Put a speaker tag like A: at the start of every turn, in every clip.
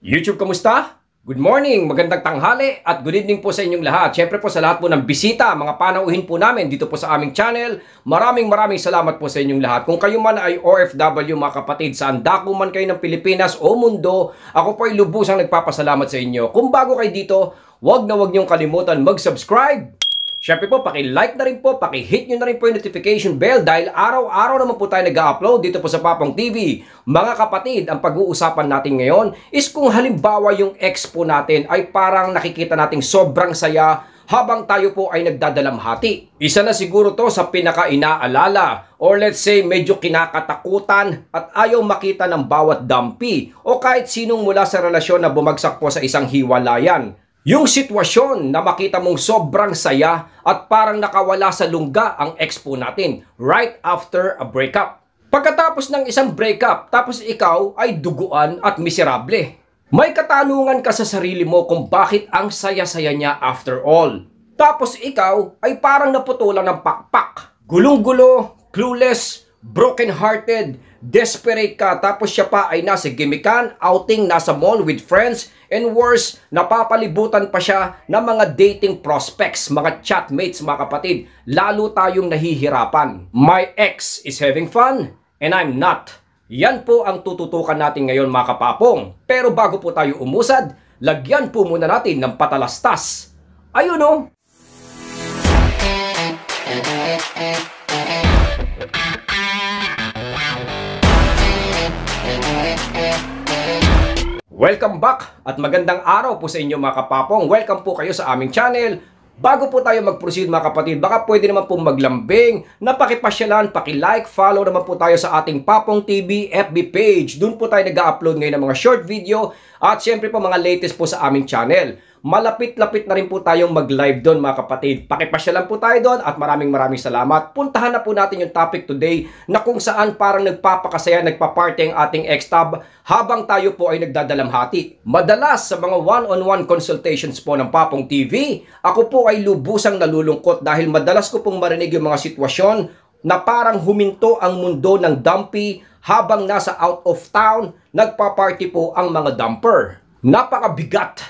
A: YouTube, kamusta? Good morning, magandang tanghali at good evening po sa inyong lahat. Siyempre po sa lahat po ng bisita, mga panauhin po namin dito po sa aming channel. Maraming maraming salamat po sa inyong lahat. Kung kayo man ay OFW mga kapatid, saan dako man kayo ng Pilipinas o mundo, ako po ay lubusang nagpapasalamat sa inyo. Kung bago kayo dito, huwag na wag niyong kalimutan mag-subscribe Siyempre po, paki-like na rin po, paki-hit nyo na rin po yung notification bell dahil araw-araw naman po tayo nag-upload dito po sa Papang TV. Mga kapatid, ang pag-uusapan natin ngayon is kung halimbawa yung expo natin ay parang nakikita nating sobrang saya habang tayo po ay nagdadalamhati. Isa na siguro to sa pinaka-inaalala or let's say medyo kinakatakutan at ayaw makita ng bawat dampi o kahit sinong mula sa relasyon na bumagsak po sa isang hiwalayan. Yung sitwasyon na makita mong sobrang saya at parang nakawala sa lungga ang ex expo natin right after a breakup. Pagkatapos ng isang breakup, tapos ikaw ay duguan at miserable. May katanungan ka sa sarili mo kung bakit ang saya-saya niya after all. Tapos ikaw ay parang naputulan ng pakpak. Gulong-gulo, clueless, broken-hearted, desperate ka, tapos siya pa ay nasa gimikan, outing, nasa mall with friends, and worse, napapalibutan pa siya ng mga dating prospects, mga chatmates, mga kapatid. Lalo tayong nahihirapan. My ex is having fun, and I'm not. Yan po ang tututukan natin ngayon mga kapapong. Pero bago po tayo umusad, lagyan po muna natin ng patalastas. Ayun o! Oh. Welcome back at magandang araw po sa inyo mga kapapong. Welcome po kayo sa aming channel. Bago po tayo mag-proceed mga kapatid, baka pwede naman po maglambing, napakipasyalan, paki-like, follow naman po tayo sa ating Papong TV FB page. Doon po tayo nag-upload ngayon ng mga short video at syempre po mga latest po sa aming channel malapit-lapit na rin po tayong mag-live doon mga kapatid. Pakipasya lang po tayo doon at maraming maraming salamat. Puntahan na po natin yung topic today na kung saan parang nagpapakasaya, nagpaparte ang ating ex-tab habang tayo po ay nagdadalamhati. Madalas sa mga one-on-one consultations po ng Papong TV, ako po ay lubusang nalulungkot dahil madalas ko pong marinig yung mga sitwasyon na parang huminto ang mundo ng dumpy habang nasa out of town, nagpa-party po ang mga dumper. Napakabigat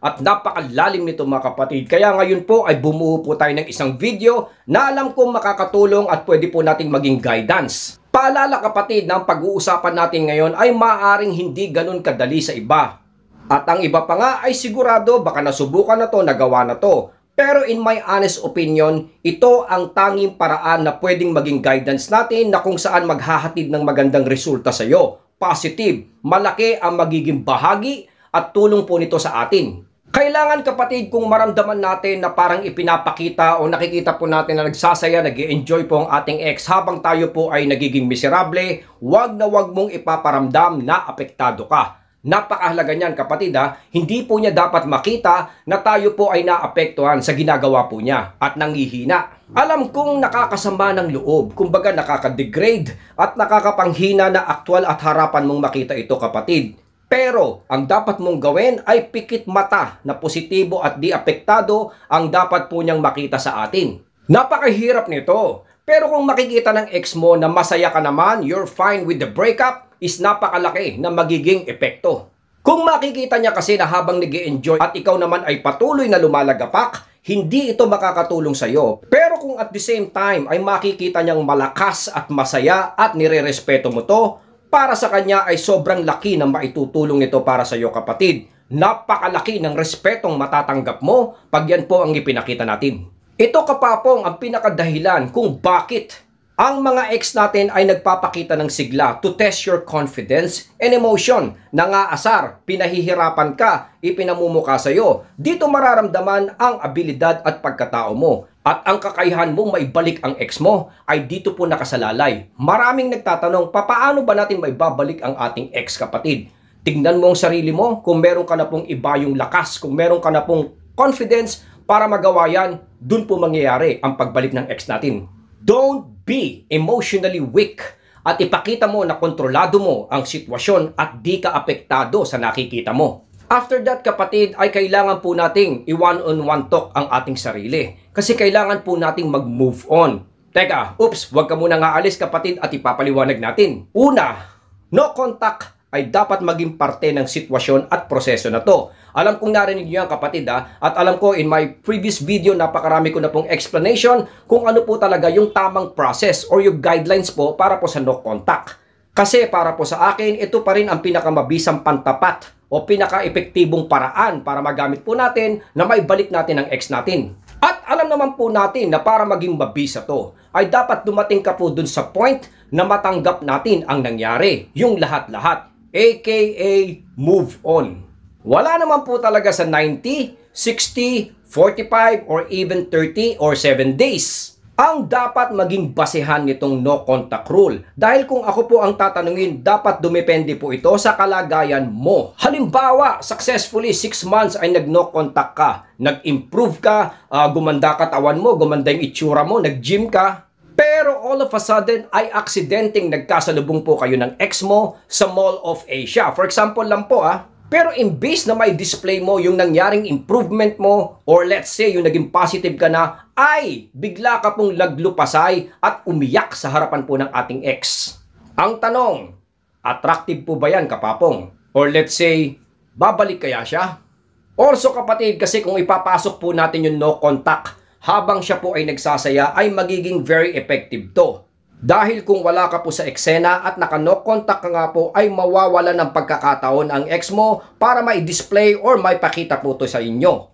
A: at napakalalim nito mga kapatid. Kaya ngayon po ay bumuo po tayo ng isang video na alam kong makakatulong at pwede po nating maging guidance. Paalala kapatid na pag-uusapan natin ngayon ay maaring hindi ganun kadali sa iba. At ang iba pa nga ay sigurado baka nasubukan na to, nagawa na to. Pero in my honest opinion, ito ang tanging paraan na pwedeng maging guidance natin na kung saan maghahatid ng magandang resulta sa iyo. Positive, malaki ang magiging bahagi at tulong po nito sa atin. Kailangan kapatid kung maramdaman natin na parang ipinapakita o nakikita po natin na nagsasaya, nag enjoy po ang ating ex habang tayo po ay nagiging miserable, wag na wag mong ipaparamdam na apektado ka. Napakahalaga niyan kapatid ha, hindi po niya dapat makita na tayo po ay naapektuhan sa ginagawa po niya at nangihina. Alam kong nakakasama ng loob, kumbaga nakakadegrade at nakakapanghina na aktwal at harapan mong makita ito kapatid. Pero ang dapat mong gawin ay pikit mata na positibo at di apektado ang dapat po niyang makita sa atin. Napakahirap nito. Pero kung makikita ng ex mo na masaya ka naman, you're fine with the breakup, is napakalaki na magiging epekto. Kung makikita niya kasi na habang nag enjoy at ikaw naman ay patuloy na lumalagapak, hindi ito makakatulong sa iyo. Pero kung at the same time ay makikita niyang malakas at masaya at nirerespeto mo to, para sa kanya ay sobrang laki ng maitutulong nito para sa iyo kapatid. Napakalaki ng respetong matatanggap mo pag yan po ang ipinakita natin. Ito kapapong ang pinakadahilan kung bakit ang mga ex natin ay nagpapakita ng sigla to test your confidence and emotion. Nangaasar, pinahihirapan ka, ipinamumuka sa iyo. Dito mararamdaman ang abilidad at pagkatao mo. At ang kakayahan mong maibalik ang ex mo ay dito po nakasalalay. Maraming nagtatanong, papaano ba natin maibabalik ang ating ex kapatid? Tignan mo ang sarili mo kung meron ka na pong iba yung lakas, kung meron ka na pong confidence para magawa yan, dun po mangyayari ang pagbalik ng ex natin. Don't be emotionally weak at ipakita mo na kontrolado mo ang sitwasyon at di ka apektado sa nakikita mo. After that kapatid ay kailangan po nating i-one-on-one -on -one talk ang ating sarili. Kasi kailangan po nating mag-move on. Teka, oops, huwag ka muna nga alis kapatid at ipapaliwanag natin. Una, no contact ay dapat maging parte ng sitwasyon at proseso na to. Alam kong narinig niyo yan kapatid ha, at alam ko in my previous video napakarami ko na pong explanation kung ano po talaga yung tamang process or yung guidelines po para po sa no contact. Kasi para po sa akin, ito pa rin ang pinakamabisang pantapat o pinaka-epektibong paraan para magamit po natin na maibalik natin ang ex natin alam naman po natin na para maging mabisa to, ay dapat dumating ka po dun sa point na matanggap natin ang nangyari, yung lahat-lahat, aka move on. Wala naman po talaga sa 90, 60, 45, or even 30 or 7 days ang dapat maging basehan nitong no contact rule. Dahil kung ako po ang tatanungin, dapat dumepende po ito sa kalagayan mo. Halimbawa, successfully 6 months ay nag no contact ka. Nag-improve ka, uh, gumanda katawan mo, gumanda yung itsura mo, nag-gym ka. Pero all of a sudden ay aksidenteng nagkasalubong po kayo ng ex mo sa Mall of Asia. For example lang po ah, pero imbis na may display mo yung nangyaring improvement mo or let's say yung naging positive ka na, ay bigla ka pong laglupasay at umiyak sa harapan po ng ating ex. Ang tanong, attractive po ba yan kapapong? Or let's say, babalik kaya siya? Also kapatid, kasi kung ipapasok po natin yung no contact habang siya po ay nagsasaya ay magiging very effective to. Dahil kung wala ka po sa eksena at nakano-contact ka nga po ay mawawala ng pagkakataon ang ex mo para may display or may pakita po to sa inyo.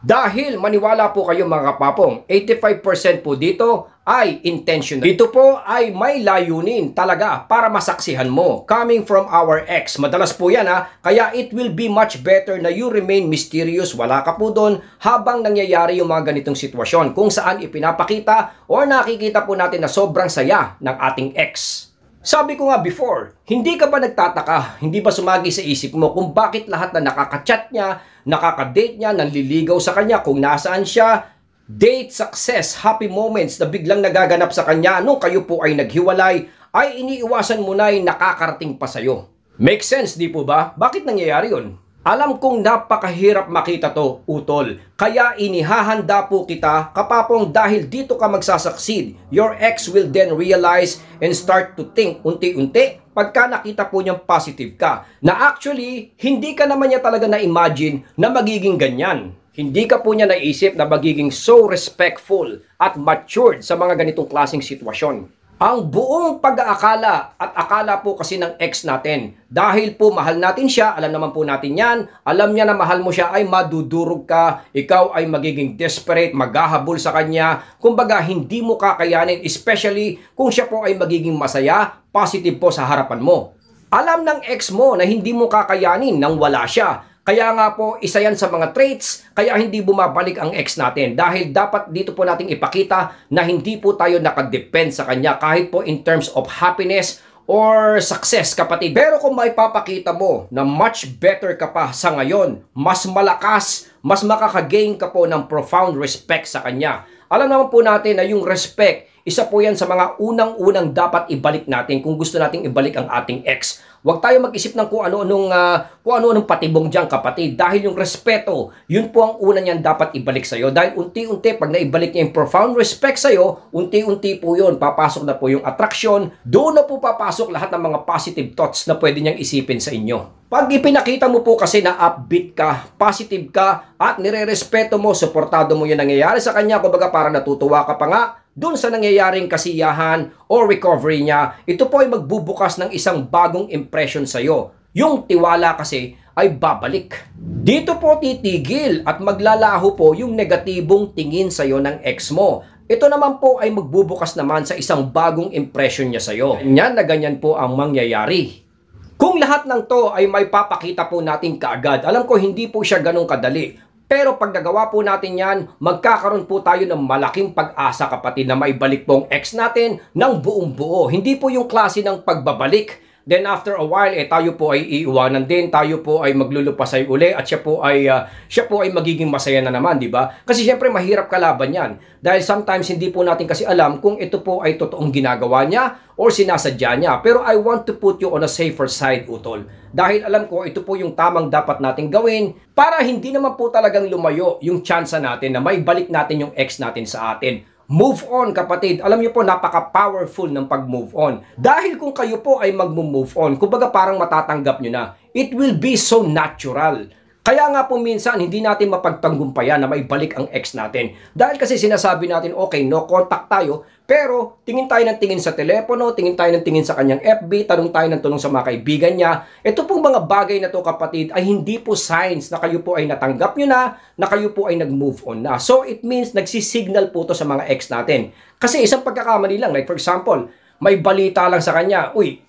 A: Dahil maniwala po kayo mga kapapong, 85% po dito ay intentional. Ito po ay may layunin talaga para masaksihan mo. Coming from our ex. Madalas po yan ha. Kaya it will be much better na you remain mysterious. Wala ka po doon habang nangyayari yung mga ganitong sitwasyon kung saan ipinapakita or nakikita po natin na sobrang saya ng ating ex. Sabi ko nga before, hindi ka ba nagtataka, hindi ba sumagi sa isip mo kung bakit lahat na nakaka-chat niya, nakaka-date niya, nanliligaw sa kanya, kung nasaan siya, date success, happy moments na biglang nagaganap sa kanya nung kayo po ay naghiwalay, ay iniiwasan mo na ay nakakarating pa sa'yo. Make sense, di po ba? Bakit nangyayari yon? Alam kong napakahirap makita to, utol. Kaya inihahanda po kita, kapapong dahil dito ka magsasucceed, your ex will then realize and start to think unti-unti pagka nakita po niyang positive ka. Na actually, hindi ka naman niya talaga na-imagine na magiging ganyan. Hindi ka po niya naisip na magiging so respectful at matured sa mga ganitong klaseng sitwasyon. Ang buong pag-aakala at akala po kasi ng ex natin. Dahil po mahal natin siya, alam naman po natin yan, alam niya na mahal mo siya ay madudurog ka, ikaw ay magiging desperate, maghahabol sa kanya, kumbaga hindi mo kakayanin, especially kung siya po ay magiging masaya, positive po sa harapan mo. Alam ng ex mo na hindi mo kakayanin nang wala siya. Kaya nga po, isa yan sa mga traits, kaya hindi bumabalik ang ex natin. Dahil dapat dito po nating ipakita na hindi po tayo nakadepend sa kanya kahit po in terms of happiness or success kapatid. Pero kung may papakita mo na much better ka pa sa ngayon, mas malakas, mas makakagain ka po ng profound respect sa kanya. Alam naman po natin na yung respect, isa po yan sa mga unang-unang dapat ibalik natin kung gusto nating ibalik ang ating ex. Huwag tayo mag-isip ng kung ano-anong uh, kung ano-anong patibong diyan kapatid dahil yung respeto, yun po ang una niyan dapat ibalik sa iyo dahil unti-unti pag naibalik niya yung profound respect sa iyo, unti-unti po yun papasok na po yung attraction, doon na po papasok lahat ng mga positive thoughts na pwede niyang isipin sa inyo. Pag ipinakita mo po kasi na upbeat ka, positive ka, at nirerespeto mo, suportado mo yung nangyayari sa kanya, kumbaga para natutuwa ka pa nga, dun sa nangyayaring kasiyahan or recovery niya, ito po ay magbubukas ng isang bagong impression sa iyo. Yung tiwala kasi ay babalik. Dito po titigil at maglalaho po yung negatibong tingin sa iyo ng ex mo. Ito naman po ay magbubukas naman sa isang bagong impression niya sa iyo. Ganyan na ganyan po ang mangyayari. Kung lahat ng to ay may papakita po natin kaagad, alam ko hindi po siya ganong kadali. Pero pag nagawa po natin yan, magkakaroon po tayo ng malaking pag-asa kapatid na maibalik pong ex natin ng buong buo. Hindi po yung klase ng pagbabalik Then after a while, eh, tayo po ay iiwanan din, tayo po ay maglulupasay uli at siya po ay uh, siya po ay magiging masaya na naman, di ba? Kasi siyempre mahirap kalaban 'yan. Dahil sometimes hindi po natin kasi alam kung ito po ay totoong ginagawa niya or sinasadya niya. Pero I want to put you on a safer side, utol. Dahil alam ko ito po yung tamang dapat natin gawin para hindi naman po talagang lumayo yung chance natin na may balik natin yung ex natin sa atin Move on kapatid. Alam niyo po napaka-powerful ng pag-move on. Dahil kung kayo po ay mag-move on, kumbaga parang matatanggap niyo na. It will be so natural kaya nga po minsan, hindi natin mapagtanggumpayan na maibalik ang ex natin. Dahil kasi sinasabi natin, okay, no contact tayo, pero tingin tayo ng tingin sa telepono, tingin tayo ng tingin sa kanyang FB, tanong tayo ng tanong sa mga kaibigan niya. Ito pong mga bagay na to kapatid ay hindi po signs na kayo po ay natanggap nyo na, na kayo po ay nag-move on na. So it means nagsisignal po to sa mga ex natin. Kasi isang pagkakamali lang, like for example, may balita lang sa kanya, uy,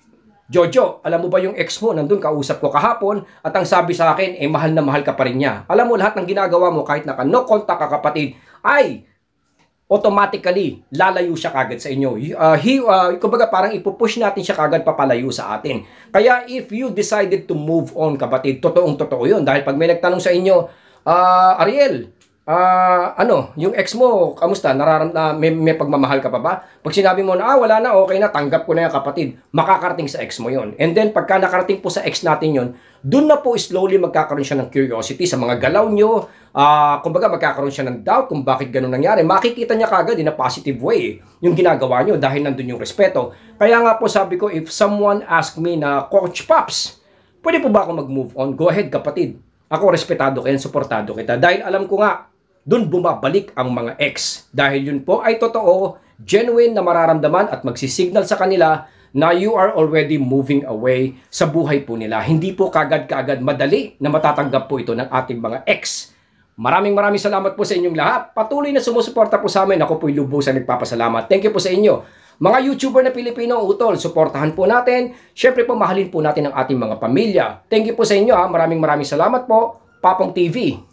A: Jojo, alam mo ba yung ex mo, nandun kausap ko kahapon at ang sabi sa akin, eh mahal na mahal ka pa rin niya. Alam mo lahat ng ginagawa mo kahit naka no contact ka kapatid, ay automatically lalayo siya kagad sa inyo. Uh, he, uh, kumbaga parang ipupush natin siya kagad papalayo sa atin. Kaya if you decided to move on kapatid, totoong totoo yun. Dahil pag may nagtanong sa inyo, uh, Ariel, ah, uh, ano, yung ex mo, kamusta? Nararam ah, may, may pagmamahal ka pa ba? Pag sinabi mo na, ah, wala na, okay na, tanggap ko na yan, kapatid, makakarating sa ex mo yon. And then, pagka nakarating po sa ex natin yon, doon na po slowly magkakaroon siya ng curiosity sa mga galaw niyo. ah, uh, kumbaga magkakaroon siya ng doubt kung bakit ganun nangyari. Makikita niya kagad in a positive way yung ginagawa niyo dahil nandoon yung respeto. Kaya nga po sabi ko, if someone ask me na, Coach Pops, pwede po ba ako mag-move on? Go ahead, kapatid. Ako, respetado kayo, suportado kita. Dahil alam ko nga, dun bumabalik ang mga ex. Dahil yun po ay totoo, genuine na mararamdaman at magsisignal sa kanila na you are already moving away sa buhay po nila. Hindi po kagad-kagad madali na matatanggap po ito ng ating mga ex. Maraming maraming salamat po sa inyong lahat. Patuloy na sumusuporta po sa amin. Ako po'y lubusan nagpapasalamat. Thank you po sa inyo. Mga YouTuber na Pilipino, utol, suportahan po natin. Siyempre po, mahalin po natin ang ating mga pamilya. Thank you po sa inyo ha. Maraming maraming salamat po. Papong TV.